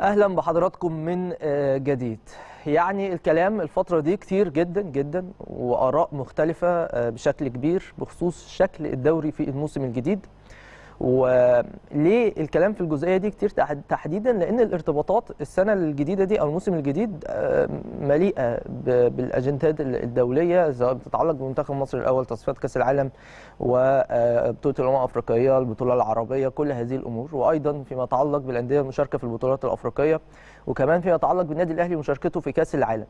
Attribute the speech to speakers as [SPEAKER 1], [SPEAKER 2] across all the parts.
[SPEAKER 1] اهلا بحضراتكم من آه، جديد يعني الكلام الفتره دي كتير جدا جدا واراء مختلفه آه، بشكل كبير بخصوص شكل الدوري في الموسم الجديد وليه الكلام في الجزئيه دي كتير تحديدا لان الارتباطات السنه الجديده دي او الموسم الجديد آه، مليئه بالاجندات الدوليه سواء بتتعلق بمنتخب مصر الاول تصفيات كاس العالم وبطوله آه، الامم الافريقيه البطوله العربيه كل هذه الامور وايضا فيما يتعلق بالانديه المشاركه في البطولات الافريقيه وكمان فيما يتعلق بالنادي الاهلي ومشاركته في كاس العالم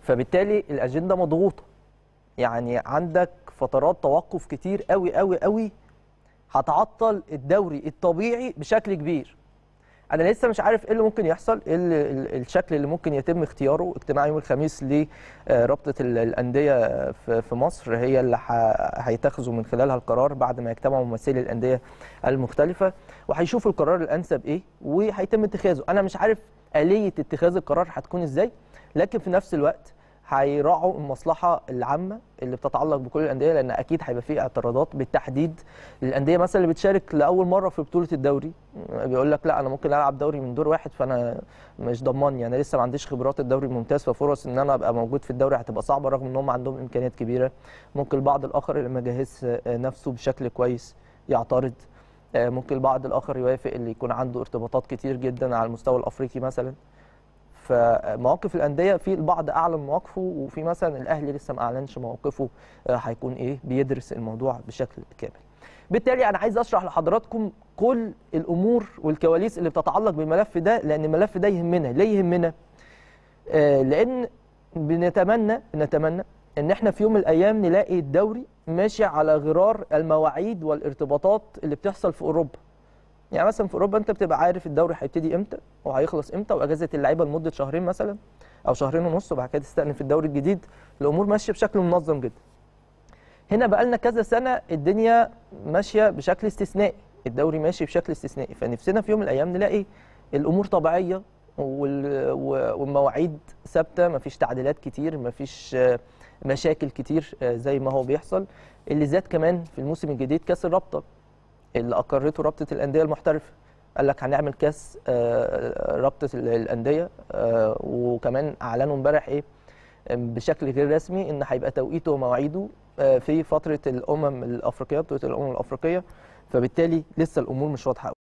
[SPEAKER 1] فبالتالي الاجنده مضغوطه يعني عندك فترات توقف كتير قوي قوي قوي هتعطل الدوري الطبيعي بشكل كبير انا لسه مش عارف ايه اللي ممكن يحصل ايه الشكل اللي ممكن يتم اختياره اجتماع يوم الخميس لرابطه آه، الانديه في مصر هي اللي هيتخذوا من خلالها القرار بعد ما يجتمعوا ممثلي الانديه المختلفه وهيشوفوا القرار الانسب ايه وهيتم اتخاذه انا مش عارف اليه اتخاذ القرار هتكون ازاي لكن في نفس الوقت هيراعوا المصلحه العامه اللي بتتعلق بكل الانديه لان اكيد هيبقى فيه اعتراضات بالتحديد للانديه مثلا اللي بتشارك لاول مره في بطوله الدوري بيقول لك لا انا ممكن العب دوري من دور واحد فانا مش ضمان يعني لسه ما عنديش خبرات الدوري الممتاز ففرص ان انا ابقى موجود في الدوري هتبقى صعبه رغم ان هم عندهم امكانيات كبيره ممكن البعض الاخر اللي ما جهزش آه، نفسه بشكل كويس يعترض آه، ممكن البعض الاخر يوافق اللي يكون عنده ارتباطات كتير جدا على المستوى الافريقي مثلا فمواقف الانديه في البعض اعلن مواقفه وفي مثلا الاهلي لسه ما اعلنش مواقفه آه، هيكون ايه بيدرس الموضوع بشكل كامل بالتالي انا عايز اشرح لحضراتكم كل الامور والكواليس اللي بتتعلق بالملف ده لان الملف ده يهمنا ليه يهمنا آه، لان بنتمنى نتمنى ان احنا في يوم من الايام نلاقي الدوري ماشي على غرار المواعيد والارتباطات اللي بتحصل في اوروبا يعني مثلا في اوروبا انت بتبقى عارف الدوري هيبتدي امتى وهيخلص امتى واجازه اللعيبه لمده شهرين مثلا او شهرين ونص وبعد كده تستأنف الدوري الجديد الامور ماشيه بشكل منظم جدا هنا بقى لنا كذا سنه الدنيا ماشيه بشكل استثنائي الدوري ماشي بشكل استثنائي فنفسنا في يوم من الايام نلاقي الامور طبيعيه والمواعيد ثابته مفيش تعديلات كتير مفيش مشاكل كتير آه، زي ما هو بيحصل اللي زاد كمان في الموسم الجديد كاس الرابطه اللي اقرته رابطه الانديه المحترفه قال لك هنعمل كاس آه، آه، رابطه الانديه آه، وكمان اعلنوا امبارح ايه بشكل غير رسمي ان هيبقى توقيته ومواعيده في فتره الامم الافريقيه بطوله الامم الافريقيه فبالتالي لسه الامور مش واضحه